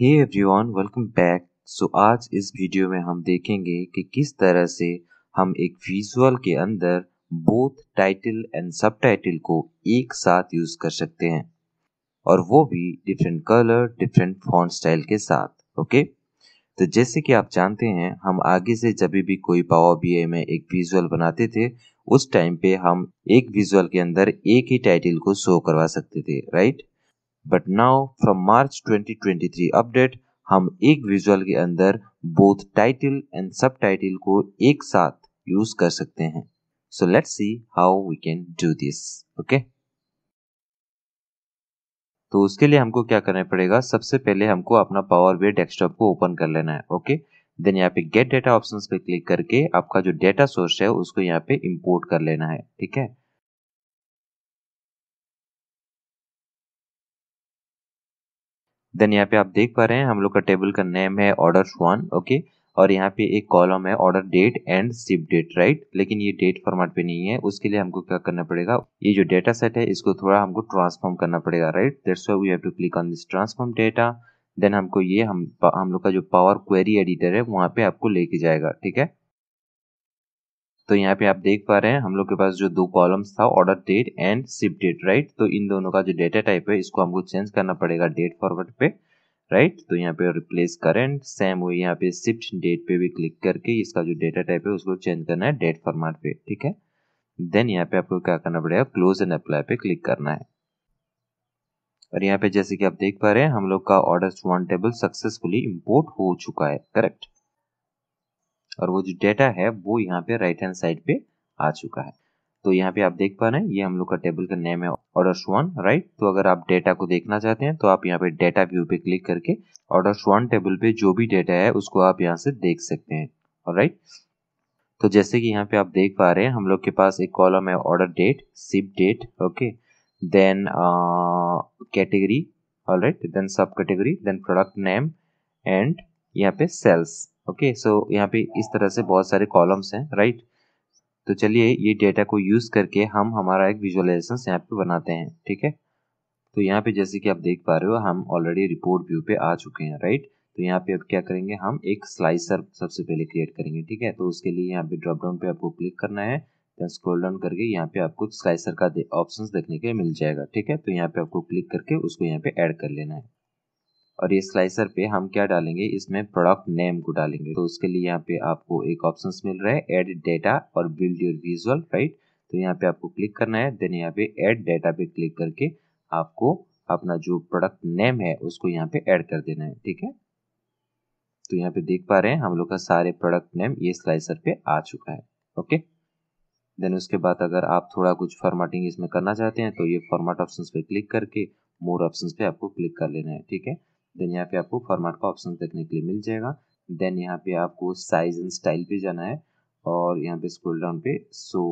हे everyone welcome back so आज इस video में हम देखेंगे कि किस तरह से हम एक विजुअल के अंदर बोथ टाइटल एंड सबटाइटल को एक साथ यूज कर सकते हैं और वो भी different colour different font style के साथ ओके तो जैसे कि आप जानते हैं हम आगे से जब भी कोई पावर बी में एक विजुअल बनाते थे उस टाइम पे हम एक विजुअल के अंदर एक ही टाइटल को शो करवा सकते थे right but now from March 2023 update हम एक विजुअल के अंदर both title and subtitle को एक साथ यूज कर सकते हैं so let's see how we can do this okay तो उसके लिए हमको क्या करना पड़ेगा सबसे पहले हमको अपना पावर वे डेस्कटॉप को ओपन कर लेना है ओके देन यहाँ पे गेट डेटा ऑप्शन पे क्लिक करके आपका जो डेटा सोर्स है उसको यहाँ पे इम्पोर्ट कर लेना है ठीक है देन यहाँ पे आप देख पा रहे हैं हम लोग का टेबल का नेम है ऑर्डर वन ओके और यहाँ पे एक कॉलम है order date and ship date right लेकिन ये डेट फॉर्मेट पे नहीं है उसके लिए हमको क्या करना पड़ेगा ये जो डेटा सेट है इसको थोड़ा हमको ट्रांसफॉर्म करना पड़ेगा right that's we have to click on this transform data then हमको ये हम हम लोग का जो पावर क्वेरी एडिटर है वहां पे आपको लेके जाएगा ठीक है तो यहाँ पे आप देख पा रहे हैं हम लोग के पास जो दो कॉलम्स था order date and ship date right तो इन दोनों का जो डेटा टाइप है इसको हमको चेंज करना पड़ेगा डेट फॉरवर्ड पे राइट right? तो यहाँ पे रिप्लेस करेंट सेम वही यहाँ पे शिफ्ट डेट पे भी क्लिक करके इसका जो डेटा टाइप है उसको चेंज करना है डेट फॉर्मेट पे ठीक है देन यहाँ पे आपको क्या करना पड़ेगा क्लोज एंड अप्लाई पे क्लिक करना है और यहाँ पे जैसे कि आप देख पा रहे हैं हम लोग का order one table successfully import हो चुका है करेक्ट और वो जो डेटा है वो यहाँ पे राइट हैंड साइड पे आ चुका है तो यहाँ पे आप देख पा रहे हैं ये हम लोग का टेबल का नेम है ऑर्डर वन राइट तो अगर आप डेटा को देखना चाहते हैं तो आप यहाँ पे डेटा व्यू पे क्लिक करके ऑर्डर वन टेबल पे जो भी डेटा है उसको आप यहाँ से देख सकते हैं राइट तो जैसे कि यहाँ पे आप देख पा रहे हैं हम लोग के पास एक कॉलम है order date ship date okay then category right then subcategory then product name and यहाँ पे सेल्स ओके सो यहाँ पे इस तरह से बहुत सारे कॉलम्स हैं राइट तो चलिए ये डेटा को यूज़ करके हम हमारा एक विजुअलाइजेशन यहाँ पे बनाते हैं ठीक है तो यहाँ पे जैसे कि आप देख पा रहे हो हम ऑलरेडी रिपोर्ट व्यू पे आ चुके हैं राइट तो यहाँ पे अब क्या करेंगे हम एक स्लाइसर सबसे पहले क्रिएट करेंगे ठीक है तो उसके लिए यहाँ पे ड्रॉप डाउन पे आपको क्लिक करना है स्क्रॉल डाउन करके यहाँ पे आपको स्लाइसर का ऑप्शंस देखने के मिल जाएगा ठीक है तो यहाँ पे आपको क्लिक करके उसको यहाँ पे ऐड कर लेना है और ये स्लाइसर पे हम क्या डालेंगे इसमें प्रोडक्ट नेम को डालेंगे तो उसके लिए यहाँ पे आपको एक ऑप्शन मिल रहा है एड डेटा और बिल्ड योर विजुअल राइट तो यहाँ पे आपको क्लिक करना है देन यहाँ पे एड डेटा पे क्लिक करके आपको अपना जो प्रोडक्ट नेम है उसको यहाँ पे ऐड कर देना है ठीक है तो यहाँ पे देख पा रहे हैं हम लोग का सारे प्रोडक्ट नेम ये स्लाइसर पे आ चुका है ओके देन उसके बाद अगर आप थोड़ा कुछ फॉर्मेटिंग इसमें करना चाहते हैं तो ये फॉर्मेट ऑप्शन पे क्लिक करके मोर ऑप्शन पे आपको क्लिक कर लेना है ठीक है देन यहाँ पे आपको फॉर्मेट का ऑप्शन देखने के लिए मिल जाएगा देन यहाँ पे आपको साइज एंड स्टाइल पे जाना है और यहाँ पे स्क्रोल डाउन पे सो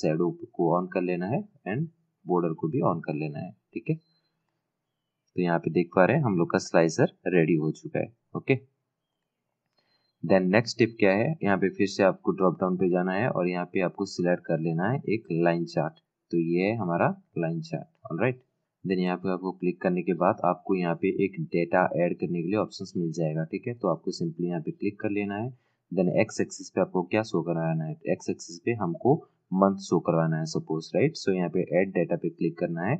शेडो को ऑन कर लेना है एंड बॉर्डर को भी ऑन कर लेना है ठीक है तो यहाँ पे देख पा रहे हैं हम लोग का स्लाइसर रेडी हो चुका है ओके देन नेक्स्ट स्टेप क्या है यहाँ पे फिर से आपको ड्रॉप डाउन पे जाना है और यहाँ पे आपको सिलेक्ट कर लेना है एक लाइन चार्ट तो ये है हमारा line chart all right then यहाँ पे आपको क्लिक करने के बाद आपको यहाँ पे एक डेटा ऐड करने के लिए ऑप्शंस मिल जाएगा ठीक है तो आपको सिंपली यहाँ पे क्लिक कर लेना है देन एक्स एक्सिस पे आपको क्या शो करवाना है एक्स एक्सिस पे हमको मंथ शो करवाना है सपोज राइट सो यहाँ पे एड डेटा पे क्लिक करना है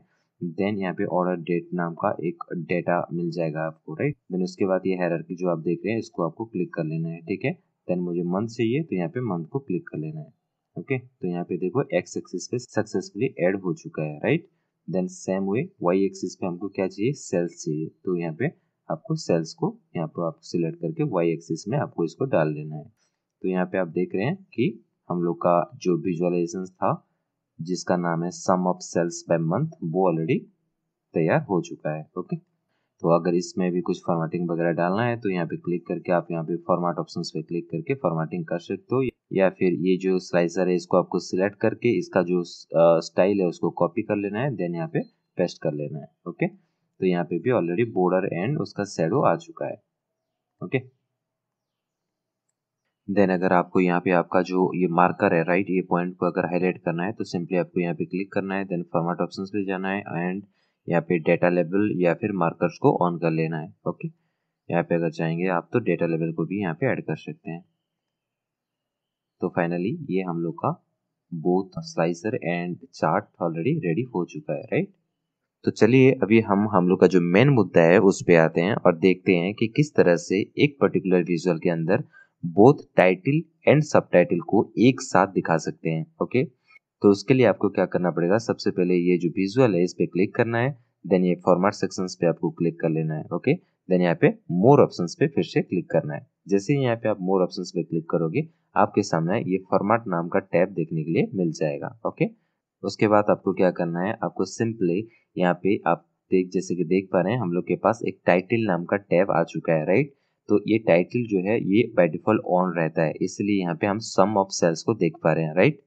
देन यहाँ पे ऑर्डर डेट नाम का एक डेटा मिल जाएगा आपको राइट देन उसके बाद ये हैरर जो आप देख रहे हैं इसको आपको क्लिक कर लेना है ठीक है देन मुझे मंथ चाहिए तो यहाँ पे मंथ को क्लिक कर लेना है ओके okay, तो यहाँ पे देखो एक्स एक्सिस पे सक्सेसफुली एड हो चुका है right then same way Y axis पे हमको क्या चाहिए सेल्स चाहिए तो यहाँ पे आपको सेल्स को यहाँ पर आप सिलेक्ट करके वाई एक्सिस में आपको इसको डाल देना है तो यहाँ पे आप देख रहे हैं कि हम लोग का जो विजुअलाइजेशन था जिसका नाम है sum of sales by month वो ऑलरेडी तैयार हो चुका है ओके तो अगर इसमें भी कुछ फॉर्मेटिंग वगैरह डालना है तो यहाँ पे क्लिक करके आप यहाँ पे फॉर्मेट ऑप्शन पे क्लिक करके फॉर्मेटिंग कर सकते हो या फिर ये जो स्लाइसर है इसको आपको सिलेक्ट करके इसका जो स्टाइल है उसको कॉपी कर लेना है देन यहाँ पे पेस्ट कर लेना है ओके तो यहाँ पे भी ऑलरेडी बॉर्डर एंड उसका शेडो आ चुका है ओके देन अगर आपको यहाँ पे आपका जो ये मार्कर है राइट ये पॉइंट को अगर हाईलाइट करना है तो सिंपली आपको यहाँ पे क्लिक करना है देन फॉर्मेट ऑप्शन पे जाना है एंड यहाँ पे डेटा लेवल या फिर मार्कर्स को ऑन कर लेना है ओके यहाँ पे अगर चाहेंगे आप तो डेटा लेवल को भी यहाँ पे ऐड कर सकते हैं तो फाइनली ये हम लोग का both slicer and chart already ready हो चुका है राइट तो चलिए अभी हम हम लोग का जो मेन मुद्दा है उस पे आते हैं और देखते हैं कि किस तरह से एक पर्टिकुलर विजुअल के अंदर बोथ टाइटल एंड सब को एक साथ दिखा सकते हैं ओके okay? तो उसके लिए आपको क्या करना पड़ेगा सबसे पहले ये जो विजुअल है इस पर क्लिक करना है देन ये फॉर्मेट सेक्शन पे आपको क्लिक कर लेना है ओके देन यहाँ पे मोर ऑप्शन पे फिर से क्लिक करना है जैसे ही यहाँ पे आप मोर ऑप्शन पे क्लिक करोगे आपके सामने ये फॉर्मेट नाम का टैब देखने के लिए मिल जाएगा ओके उसके बाद आपको क्या करना है आपको सिंपली यहाँ पे आप देख जैसे कि देख पा रहे हैं हम लोग के पास एक टाइटल नाम का टैब आ चुका है राइट तो ये टाइटल जो है ये बाई डिफॉल्ट ऑन रहता है इसलिए यहाँ पे हम सम ऑफ सेल्स को देख पा रहे हैं राइट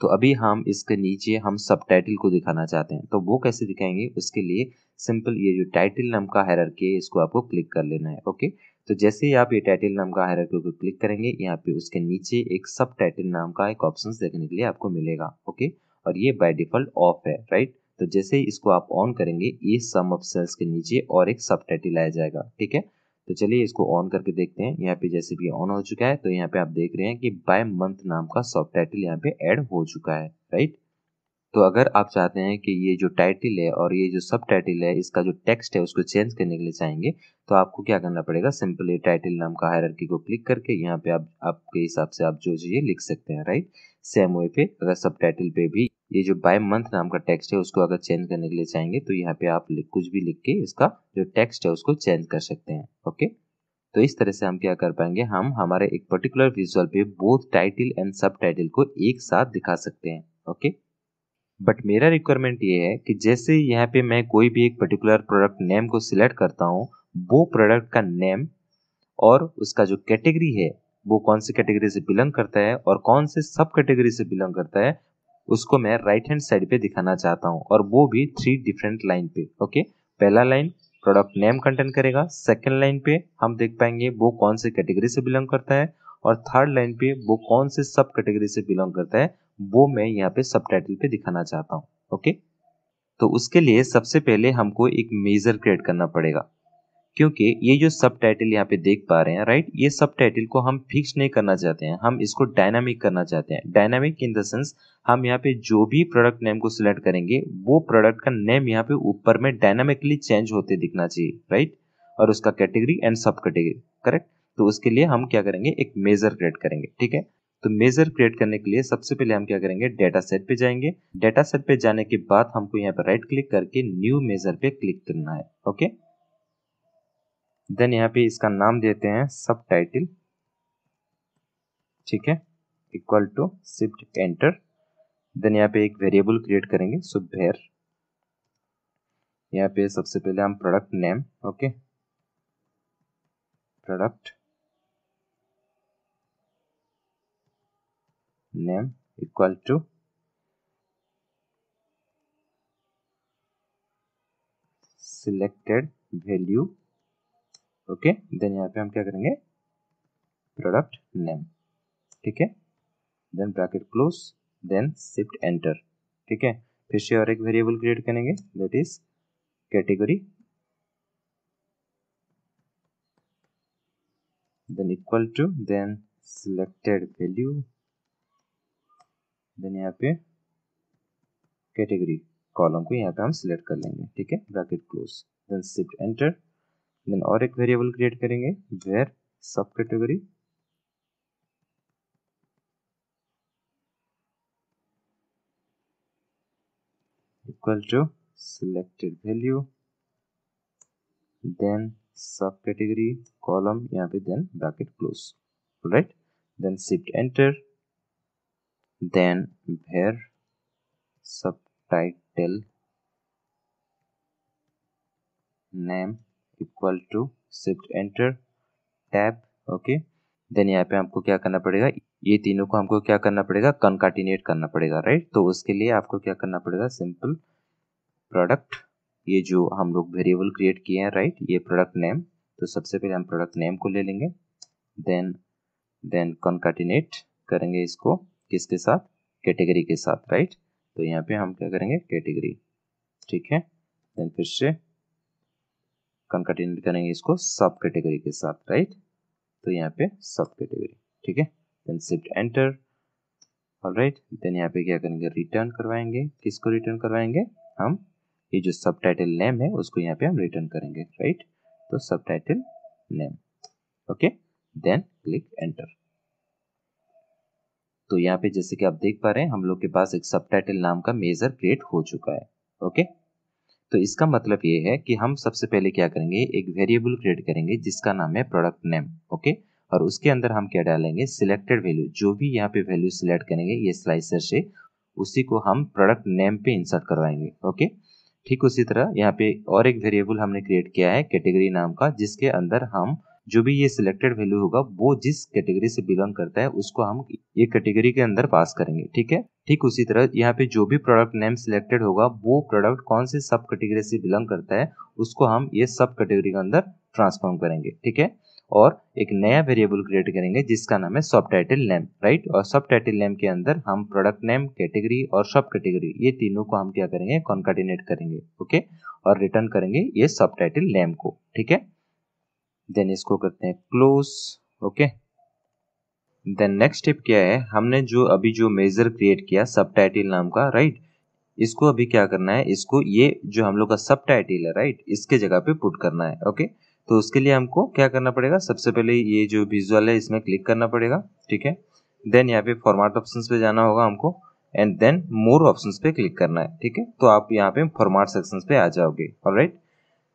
तो अभी हम इसके नीचे हम सब टाइटल को दिखाना चाहते हैं तो वो कैसे दिखाएंगे उसके लिए सिंपल ये जो टाइटल नाम का हैरर के इसको आपको क्लिक कर लेना है ओके तो जैसे ही आप ये टाइटल नाम का हैरर को क्लिक करेंगे यहाँ पे उसके नीचे एक सब टाइटल नाम का एक ऑप्शन देखने के लिए आपको मिलेगा ओके और ये बाय डिफॉल्ट ऑफ है राइट तो जैसे ही इसको आप ऑन करेंगे ये सम ऑफ सेल्स के नीचे और एक सब टाइटल आ जाएगा ठीक है तो चलिए इसको ऑन करके देखते हैं यहाँ पे जैसे भी ऑन हो चुका है तो यहाँ पे आप देख रहे हैं कि बाय मंथ नाम का सब टाइटल यहाँ पे ऐड हो चुका है राइट तो अगर आप चाहते हैं कि ये जो टाइटल है और ये जो सब टाइटल है इसका जो टेक्स्ट है उसको चेंज करने के लिए चाहेंगे तो आपको क्या करना पड़ेगा सिंपली टाइटल नाम का हायरकी को क्लिक करके यहाँ पे आप आपके हिसाब से आप जो चीजें लिख सकते हैं राइट सेम वे पे अगर सब टाइटल पे भी ये जो बाय मंथ नाम का टेक्स्ट है उसको अगर चेंज करने के लिए चाहेंगे तो यहाँ पे आप कुछ भी लिख के इसका जो टेक्स्ट है उसको चेंज कर सकते हैं ओके तो इस तरह से हम क्या कर पाएंगे हम हमारे एक पर्टिकुलर विजुअल पे both title and subtitle को एक साथ दिखा सकते हैं ओके बट मेरा रिक्वायरमेंट ये है कि जैसे यहाँ पे मैं कोई भी एक पर्टिकुलर प्रोडक्ट नेम को सिलेक्ट करता हूँ वो प्रोडक्ट का नेम और उसका जो कैटेगरी है वो कौन सी कैटेगरी से बिलोंग करता है और कौन से सब कैटेगरी से बिलोंग करता है उसको मैं राइट हैंड साइड पे दिखाना चाहता हूँ और वो भी थ्री डिफरेंट लाइन पे ओके पहला लाइन प्रोडक्ट नेम कंटेन करेगा सेकेंड लाइन पे हम देख पाएंगे वो कौन से कैटेगरी से बिलोंग करता है और थर्ड लाइन पे वो कौन से सब कैटेगरी से बिलोंग करता है वो मैं यहाँ पे सब टाइटल पे दिखाना चाहता हूँ ओके तो उसके लिए सबसे पहले हमको एक मेजर क्रिएट करना पड़ेगा क्योंकि ये जो सब टाइटल यहाँ पे देख पा रहे हैं राइट ये सब टाइटल को हम फिक्स नहीं करना चाहते हैं हम इसको डायनामिक करना चाहते हैं डायनामिक इन द सेंस हम यहाँ पे जो भी प्रोडक्ट नेम को सिलेक्ट करेंगे वो प्रोडक्ट का नेम यहाँ पे ऊपर में डायनामिकली चेंज होते दिखना चाहिए राइट और उसका category and subcategory correct तो उसके लिए हम क्या करेंगे एक मेजर क्रिएट करेंगे ठीक है तो मेजर क्रिएट करने के लिए सबसे पहले हम क्या करेंगे डेटा सेट पे जाएंगे डेटा सेट पे जाने के बाद हमको यहाँ पे राइट क्लिक करके न्यू मेजर पे क्लिक करना है ओके okay? देन यहाँ पे इसका नाम देते हैं सब टाइटल ठीक है equal to shift enter then यहाँ पे एक वेरिएबल क्रिएट करेंगे सुबेर यहाँ पे सबसे पहले हम product name okay product name equal to selected value okay then यहाँ पे हम क्या करेंगे प्रोडक्ट नेम ठीक है then bracket close then shift enter ठीक है फिर से और एक वेरिएबल क्रिएट करेंगे that is category then equal to then selected value then यहाँ पे कैटेगरी कॉलम को यहाँ पे हम सिलेक्ट कर लेंगे ठीक है bracket close then shift enter then और एक वेरिएबल क्रिएट करेंगे where subcategory equal to selected value then subcategory column यहां पे then bracket close right then shift enter then where subtitle name equal to shift enter tab okay then यहाँ पे हमको क्या करना पड़ेगा ये तीनों को हमको क्या करना पड़ेगा कनकाटिनेट करना पड़ेगा राइट तो उसके लिए आपको क्या करना पड़ेगा सिंपल प्रोडक्ट ये जो हम लोग वेरिएबल क्रिएट किए हैं राइट ये प्रोडक्ट नेम तो सबसे पहले हम प्रोडक्ट नेम को ले लेंगे देन देन कनकाटिनेट करेंगे इसको किसके साथ कैटेगरी के साथ राइट तो यहाँ पे हम क्या करेंगे कैटेगरी ठीक है देन फिर से कंकटेनेट करेंगे इसको सब कैटेगरी के साथ राइट तो यहाँ पे सब कैटेगरी ठीक है देन शिफ्ट एंटर और राइट देन यहाँ पे क्या करेंगे रिटर्न करवाएंगे किसको रिटर्न करवाएंगे हम ये जो सब टाइटल नेम है उसको यहाँ पे हम रिटर्न करेंगे राइट तो subtitle name okay then click enter तो यहाँ पे जैसे कि आप देख पा रहे हैं हम लोग के पास एक सब टाइटल नाम का मेजर क्रिएट हो चुका है ओके okay? तो इसका मतलब ये है कि हम सबसे पहले क्या करेंगे एक वेरिएबल क्रिएट करेंगे जिसका नाम है प्रोडक्ट नेम ओके और उसके अंदर हम क्या डालेंगे सिलेक्टेड वैल्यू जो भी यहाँ पे वैल्यू सिलेक्ट करेंगे ये स्लाइसर से उसी को हम प्रोडक्ट नेम पे इंसर्ट करवाएंगे ओके ठीक उसी तरह यहाँ पे और एक वेरिएबल हमने क्रिएट किया है कैटेगरी नाम का जिसके अंदर हम जो भी ये सिलेक्टेड वैल्यू होगा वो जिस कैटेगरी से बिलोंग करता है उसको हम ये कैटेगरी के अंदर पास करेंगे ठीक है ठीक उसी तरह यहाँ पे जो भी प्रोडक्ट नेम सिलेक्टेड होगा वो प्रोडक्ट कौन से सब कैटेगरी से बिलोंग करता है उसको हम ये सब कैटेगरी के अंदर ट्रांसफॉर्म करेंगे ठीक है और एक नया वेरिएबल क्रिएट करेंगे जिसका नाम है सब टाइटल नेम राइट और सब टाइटल नेम के अंदर हम प्रोडक्ट नेम कैटेगरी और सब कैटेगरी ये तीनों को हम क्या करेंगे कॉन्कार्डिनेट करेंगे ओके और रिटर्न करेंगे ये सब टाइटल नेम को ठीक है देन इसको करते हैं close okay then next step क्या है हमने जो अभी जो मेजर क्रिएट किया सब नाम का राइट right? इसको अभी क्या करना है इसको ये जो हम लोग का सब है राइट इसके जगह पे पुट करना है ओके तो उसके लिए हमको क्या करना पड़ेगा सबसे पहले ये जो विजुअल है इसमें क्लिक करना पड़ेगा ठीक है देन यहाँ पे फॉर्मेट ऑप्शन पे जाना होगा हमको एंड देन मोर ऑप्शन पे क्लिक करना है ठीक है तो आप यहाँ पे फॉर्मेट सेक्शन पे आ जाओगे राइट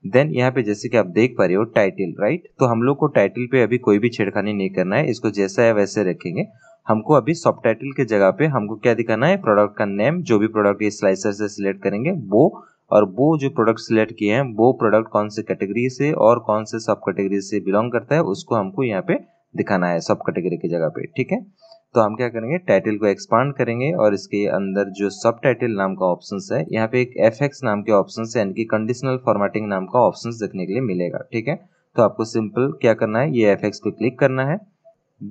देन यहाँ पे जैसे कि आप देख पा रहे हो टाइटल राइट तो हम लोग को टाइटल पे अभी कोई भी छेड़खानी नहीं करना है इसको जैसा है वैसे रखेंगे हमको अभी सब टाइटल के जगह पे हमको क्या दिखाना है प्रोडक्ट का नेम जो भी प्रोडक्ट स्लाइसर से सिलेक्ट करेंगे वो और वो जो प्रोडक्ट सिलेक्ट किए हैं वो प्रोडक्ट कौन से कैटेगरी से और कौन से सब कैटेगरी से बिलोंग करता है उसको हमको यहाँ पे दिखाना है सब कैटेगरी की जगह पे ठीक है तो हम क्या करेंगे टाइटल को एक्सपांड करेंगे और इसके अंदर जो सब टाइटल नाम का ऑप्शन है यहाँ पे एक एफ नाम के ऑप्शन है यानी कि कंडीशनल फॉर्मेटिंग नाम का ऑप्शन देखने के लिए मिलेगा ठीक है तो आपको सिंपल क्या करना है ये एफ पे क्लिक करना है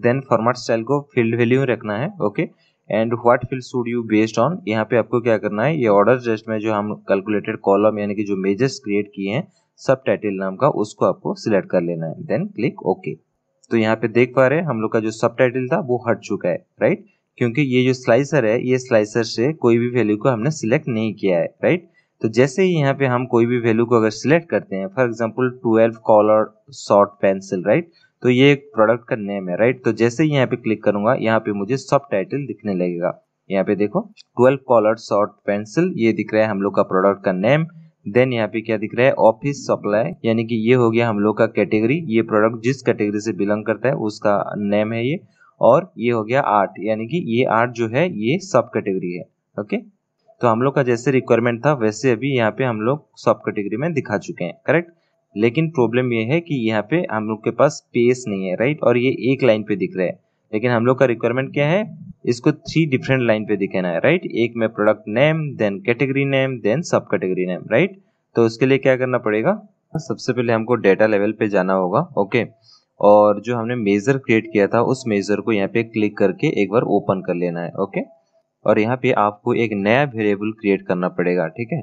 देन फॉर्मेट स्टाइल को फील्ड वैल्यू रखना है okay and what field should you based on यहाँ पे आपको क्या करना है ये ऑर्डर जस्ट में जो हम कैलकुलेटेड कॉलम यानी कि जो मेजर्स क्रिएट किए हैं सब टाइटल नाम का उसको आपको सिलेक्ट कर लेना है देन क्लिक ओके okay. तो यहाँ पे देख पा रहे हैं हम लोग का जो सब था वो हट चुका है राइट क्योंकि ये जो स्लाइसर है ये स्लाइसर से कोई भी वैल्यू को हमने सिलेक्ट नहीं किया है राइट तो जैसे ही यहाँ पे हम कोई भी वैल्यू को अगर सिलेक्ट करते हैं for example twelve colour short pencil right तो ये एक प्रोडक्ट का नेम है राइट तो जैसे ही यहाँ पे क्लिक करूंगा यहाँ पे मुझे सब दिखने लगेगा यहाँ पे देखो ट्वेल्व कॉलर शॉर्ट पेंसिल ये दिख रहा है हम लोग का प्रोडक्ट का नेम देन यहाँ पे क्या दिख रहा है ऑफिस सप्लाई यानी कि ये हो गया हम लोग का कैटेगरी ये प्रोडक्ट जिस कैटेगरी से बिलोंग करता है उसका नेम है ये और ये हो गया आर्ट यानी कि ये आर्ट जो है ये सब कैटेगरी है ओके तो हम लोग का जैसे रिक्वायरमेंट था वैसे अभी यहाँ पे हम लोग सब कैटेगरी में दिखा चुके हैं करेक्ट लेकिन प्रॉब्लम ये है कि यहाँ पे हम लोग के पास स्पेस नहीं है राइट और ये एक लाइन पे दिख रहा है लेकिन हम लोग का रिक्वायरमेंट क्या है इसको थ्री डिफरेंट लाइन पे दिखाना है राइट एक में product name then category name then subcategory name right तो उसके लिए क्या करना पड़ेगा सबसे पहले हमको डेटा लेवल पे जाना होगा ओके और जो हमने मेजर क्रिएट किया था उस मेजर को यहाँ पे क्लिक करके एक बार ओपन कर लेना है ओके और यहाँ पे आपको एक नया वेरिएबल क्रिएट करना पड़ेगा ठीक है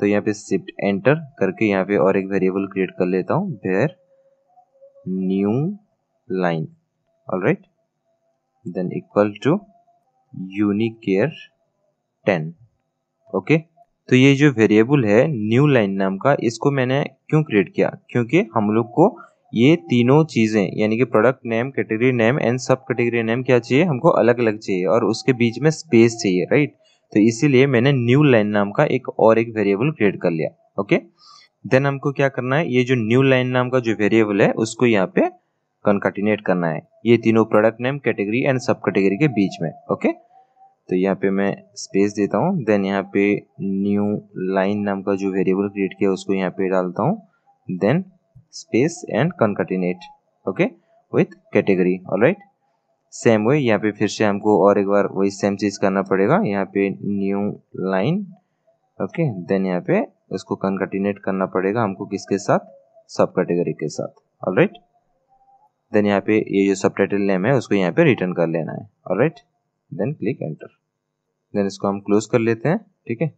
तो यहाँ पे शिफ्ट एंटर करके यहाँ पे और एक वेरिएबल क्रिएट कर लेता हूँ where new line all right then equal to unichar 10, okay तो ये जो वेरिएबल है न्यू लाइन नाम का इसको मैंने क्यों क्रिएट किया क्योंकि हम लोग को ये तीनों चीज़ें यानी कि product name category name and subcategory name क्या चाहिए हमको अलग अलग चाहिए और उसके बीच में स्पेस चाहिए राइट तो इसीलिए मैंने न्यू लाइन नाम का एक और एक वेरिएबल क्रिएट कर लिया ओके देन हमको क्या करना है ये जो न्यू लाइन नाम का जो वेरिएबल है उसको यहाँ पे कॉन्कटिनेट करना है ये तीनों product name category and subcategory के बीच में ओके तो यहाँ पे मैं स्पेस देता हूँ देन यहाँ पे न्यू लाइन नाम का जो वेरिएबल क्रिएट किया उसको यहाँ पे डालता हूँ then space and concatenate okay with category all right same way यहाँ पे फिर से हमको और एक बार वही सेम चीज़ करना पड़ेगा यहाँ पे न्यू लाइन ओके देन यहाँ पे उसको कॉन्कटिनेट करना पड़ेगा हमको किसके साथ सब कैटेगरी के साथ ऑल राइट देन यहाँ पे ये जो सब टाइटल नेम है उसको यहाँ पे रिटर्न कर लेना है और right then click enter then इसको हम क्लोज कर लेते हैं ठीक है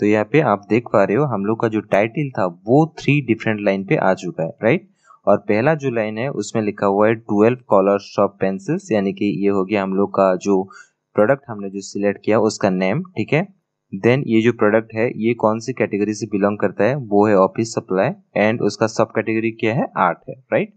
तो यहाँ पे आप देख पा रहे हो हम लोग का जो टाइटल था वो थ्री डिफरेंट लाइन पे आ चुका है राइट और पहला जो लाइन है उसमें लिखा हुआ है ट्वेल्व कॉलर शॉप पेंसिल्स यानी कि ये हो गया हम लोग का जो प्रोडक्ट हमने जो सिलेक्ट किया उसका नेम ठीक है देन ये जो प्रोडक्ट है ये कौन सी कैटेगरी से बिलोंग करता है वो है ऑफिस सप्लाई एंड उसका सब कैटेगरी क्या है आर्ट है राइट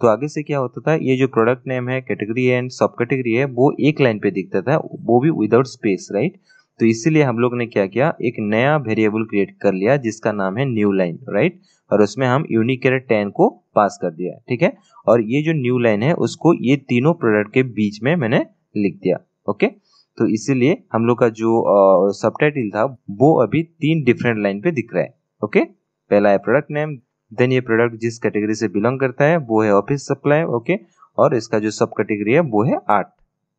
तो आगे से क्या होता था ये जो प्रोडक्ट नेम है कैटेगरी एंड सब कैटेगरी है वो एक लाइन पे दिखता था वो भी विदाउट स्पेस राइट तो इसीलिए हम लोग ने क्या किया एक नया वेरिएबल क्रिएट कर लिया जिसका नाम है न्यू लाइन राइट और उसमें हम यूनिक कैरेट टेन को पास कर दिया ठीक है और ये जो न्यू लाइन है उसको ये तीनों प्रोडक्ट के बीच में मैंने लिख दिया ओके तो इसीलिए हम लोग का जो सब था वो अभी तीन डिफरेंट लाइन पे दिख रहा है ओके पहला है प्रोडक्ट नेम देन ये प्रोडक्ट जिस कैटेगरी से बिलोंग करता है वो है ऑफिस सप्लाई ओके और इसका जो सब कैटेगरी है वो है आर्ट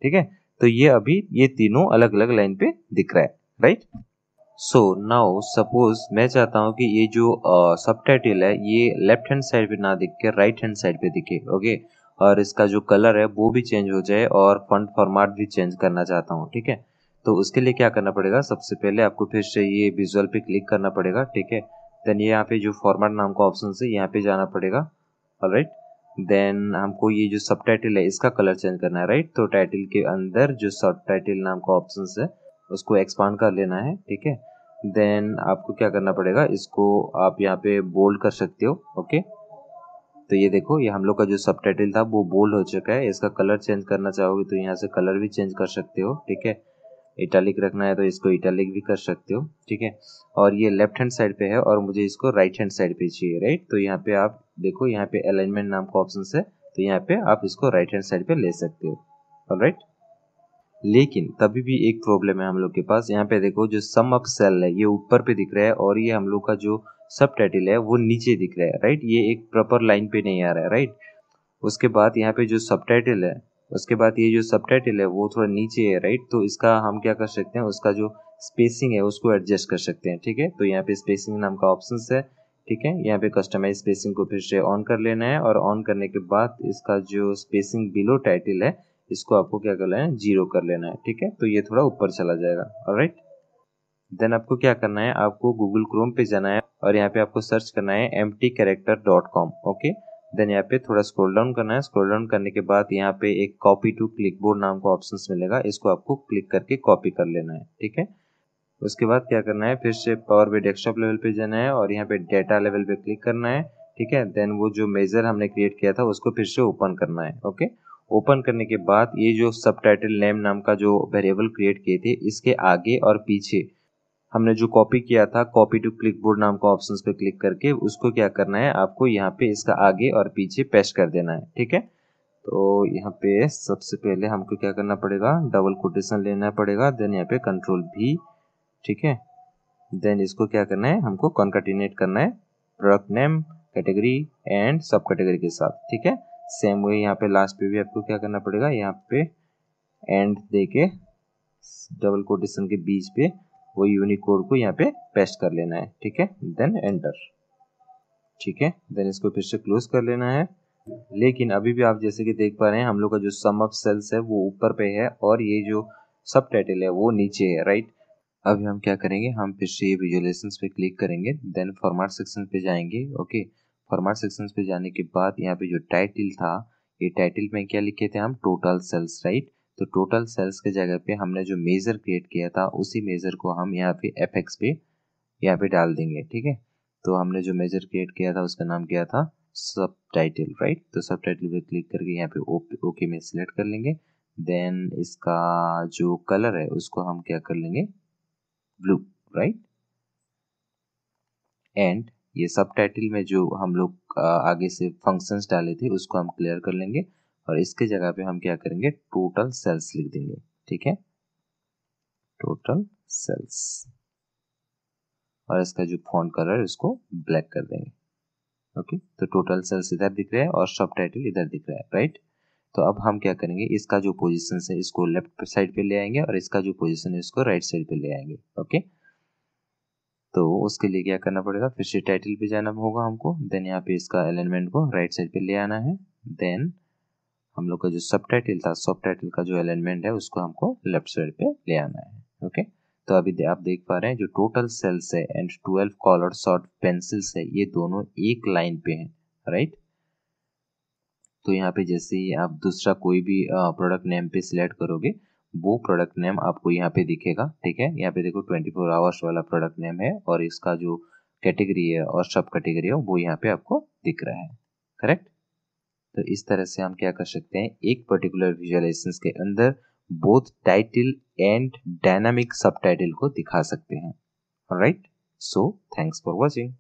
ठीक है तो ये अभी ये तीनों अलग अलग लाइन पे दिख रहा है राइट सो नाउ सपोज मैं चाहता हूँ कि ये जो सब uh, है ये लेफ्ट हैंड साइड पे ना दिख के राइट हैंड साइड पे दिखे ओके okay? और इसका जो कलर है वो भी चेंज हो जाए और फंड फॉर्मेट भी चेंज करना चाहता हूँ ठीक है तो उसके लिए क्या करना पड़ेगा सबसे पहले आपको फिर से ये विजुअल पे क्लिक करना पड़ेगा ठीक है देन ये यहाँ पे जो फॉर्मेट नाम का ऑप्शन है यहाँ पे जाना पड़ेगा और राइट देन हमको ये जो सब है इसका कलर चेंज करना है राइट तो टाइटल के अंदर जो सब नाम का ऑप्शन है उसको एक्सपांड कर लेना है ठीक है देन आपको क्या करना पड़ेगा इसको आप यहाँ पे बोल्ड कर सकते हो ओके तो ये देखो ये हम लोग का जो सब था वो बोल्ड हो चुका है इसका कलर चेंज करना चाहोगे तो यहाँ से कलर भी चेंज कर सकते हो ठीक है इटालिक रखना है तो इसको इटालिक भी कर सकते हो ठीक है और ये लेफ्ट हैंड साइड पे है और मुझे इसको राइट हैंड साइड पे चाहिए राइट तो यहाँ पे आप देखो यहाँ पे अलाइनमेंट नाम का ऑप्शन है तो यहाँ पे आप इसको राइट हैंड साइड पे ले सकते हो और राइट लेकिन तभी भी एक प्रॉब्लम है हम लोग के पास यहाँ पे देखो जो सम अप सेल है ये ऊपर पे दिख रहा है और ये हम लोग का जो सब टाइटल है वो नीचे दिख रहा है राइट ये एक प्रॉपर लाइन पे नहीं आ रहा है राइट उसके बाद यहाँ पे जो सब टाइटल है उसके बाद ये जो सब है वो थोड़ा नीचे है राइट तो इसका हम क्या कर सकते हैं उसका जो स्पेसिंग है उसको एडजस्ट कर सकते हैं ठीक है तो यहाँ पे स्पेसिंग नाम का ऑप्शन है ठीक है यहाँ पे कस्टमाइज स्पेसिंग को फिर से ऑन कर लेना है और ऑन करने के बाद इसका जो स्पेसिंग बिलो टाइटल है इसको आपको क्या कर लेना है जीरो कर लेना है ठीक है तो ये थोड़ा ऊपर चला जाएगा राइट देन आपको क्या करना है आपको गूगल क्रोम पे जाना है और यहाँ पे आपको सर्च करना है empty character dot com okay then यहाँ पे थोड़ा स्क्रॉल डाउन करना है स्क्रॉल डाउन करने के बाद यहाँ पे एक कॉपी टू क्लिक बोर्ड नाम का ऑप्शन मिलेगा इसको आपको क्लिक करके कॉपी कर लेना है ठीक है उसके बाद क्या करना है फिर से पावर बी डेस्कटॉप लेवल पे जाना है और यहाँ पे डेटा लेवल पे क्लिक करना है ठीक है देन वो जो मेजर हमने क्रिएट किया था उसको फिर से ओपन करना है ओके ओपन करने के बाद ये जो सब टाइटल नेम नाम का जो वेरिएबल क्रिएट किए थे इसके आगे और पीछे हमने जो कॉपी किया था कॉपी टू क्लिक बोर्ड नाम का ऑप्शन पे क्लिक करके उसको क्या करना है आपको यहाँ पे इसका आगे और पीछे पेस्ट कर देना है ठीक है तो यहाँ पे सबसे पहले हमको क्या करना पड़ेगा डबल कोटेशन लेना पड़ेगा देन यहाँ पे कंट्रोल भी ठीक है देन इसको क्या करना है हमको कॉन्कटिनेट करना है product name category and subcategory के साथ ठीक है सेम वही यहाँ पे लास्ट पे भी आपको क्या करना पड़ेगा यहाँ पे एंड दे के डबल कोटेशन के बीच पे वही यूनिकोड को यहाँ पे पेस्ट कर लेना है ठीक है देन एंटर ठीक है देन इसको फिर से क्लोज कर लेना है लेकिन अभी भी आप जैसे कि देख पा रहे हैं हम लोग का जो सम ऑफ सेल्स है वो ऊपर पे है और ये जो सब टाइटल है वो नीचे है राइट अभी हम क्या करेंगे हम फिर से ये विजुअलाइजेशन पे क्लिक करेंगे देन फॉर्मेट सेक्शन पे जाएंगे ओके फॉर्मेट सेक्शन पे जाने के बाद यहाँ पे जो टाइटल था ये टाइटल में क्या लिखे थे हम टोटल सेल्स राइट तो टोटल सेल्स के जगह पे हमने जो मेज़र क्रिएट किया था उसी मेज़र को हम यहाँ पे एफ एक्स पे यहाँ पे डाल देंगे ठीक है तो हमने जो मेज़र क्रिएट किया था उसका नाम क्या था सब टाइटल राइट तो सब टाइटल पे क्लिक करके यहाँ पे ओके ओके में सिलेक्ट कर लेंगे देन इसका जो कलर है उसको हम क्या कर लेंगे ब्लू राइट एंड ये सब टाइटल में जो हम लोग आगे से फंक्शंस डाले थे उसको हम क्लियर कर लेंगे और इसके जगह पे हम क्या करेंगे टोटल सेल्स लिख देंगे ठीक है टोटल सेल्स और इसका जो फॉन्ट कलर है उसको ब्लैक कर देंगे ओके तो टोटल सेल्स इधर दिख रहा है और सब टाइटल इधर दिख रहा है राइट तो अब हम क्या करेंगे इसका जो पोजीशन है इसको लेफ्ट साइड पे ले आएंगे और इसका जो पोजीशन है इसको राइट साइड पे ले आएंगे ओके तो उसके लिए क्या करना पड़ेगा फिर से टाइटल पे जाना होगा हमको देन यहाँ पे इसका अलाइनमेंट को राइट साइड पे ले आना है देन हम लोग का जो सब टाइटल था सब टाइटल का जो अलाइनमेंट है उसको हमको लेफ्ट साइड पे ले आना है ओके तो अभी दे, आप देख पा रहे हैं जो टोटल सेल्स है and twelve colour short pencils है ये दोनों एक लाइन पे हैं राइट तो यहाँ पे जैसे ही आप दूसरा कोई भी प्रोडक्ट नेम पे सिलेक्ट करोगे वो प्रोडक्ट नेम आपको यहाँ पे दिखेगा ठीक है यहाँ पे देखो 24 आवर्स वाला प्रोडक्ट नेम है और इसका जो कैटेगरी है और सब कैटेगरी है वो यहाँ पे आपको दिख रहा है करेक्ट तो इस तरह से हम क्या कर सकते हैं एक पर्टिकुलर विजुअलाइजेशन के अंदर बोथ टाइटल एंड डायनामिक सब को दिखा सकते हैं right so thanks for watching